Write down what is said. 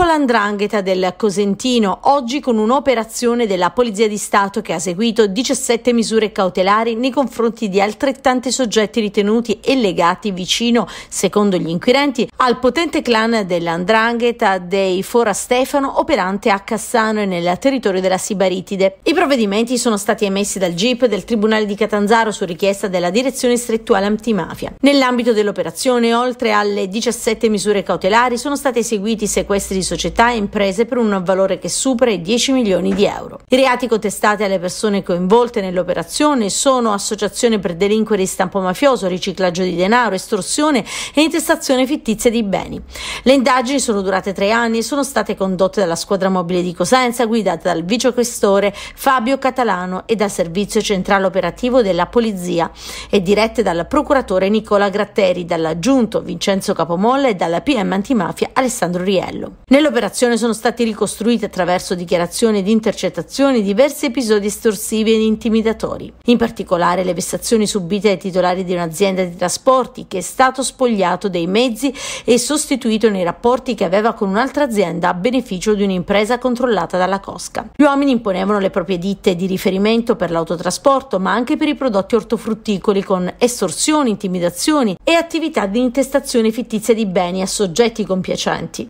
Gruppo Landrangheta del Cosentino, oggi con un'operazione della Polizia di Stato che ha seguito 17 misure cautelari nei confronti di altrettanti soggetti ritenuti e legati vicino, secondo gli inquirenti, al potente clan dell'Andrangheta dei Fora Stefano operante a Cassano e nel territorio della Sibaritide. I provvedimenti sono stati emessi dal GIP del Tribunale di Catanzaro su richiesta della Direzione Strettuale Antimafia. Nell'ambito dell'operazione, oltre alle 17 misure cautelari, sono stati eseguiti sequestri società e imprese per un valore che supera i 10 milioni di euro. I reati contestati alle persone coinvolte nell'operazione sono associazione per delinquere di stampo mafioso, riciclaggio di denaro, estorsione e intestazione fittizia di beni. Le indagini sono durate tre anni e sono state condotte dalla squadra mobile di Cosenza, guidata dal vicequestore Fabio Catalano e dal servizio centrale operativo della polizia e dirette dal procuratore Nicola Gratteri, dall'aggiunto Vincenzo Capomolla e dalla PM antimafia Alessandro Riello. Nel Nell'operazione sono stati ricostruiti attraverso dichiarazioni di intercettazioni diversi episodi estorsivi e intimidatori, in particolare le vessazioni subite dai titolari di un'azienda di trasporti che è stato spogliato dei mezzi e sostituito nei rapporti che aveva con un'altra azienda a beneficio di un'impresa controllata dalla Cosca. Gli uomini imponevano le proprie ditte di riferimento per l'autotrasporto, ma anche per i prodotti ortofrutticoli con estorsioni, intimidazioni e attività di intestazione fittizia di beni a soggetti compiacenti.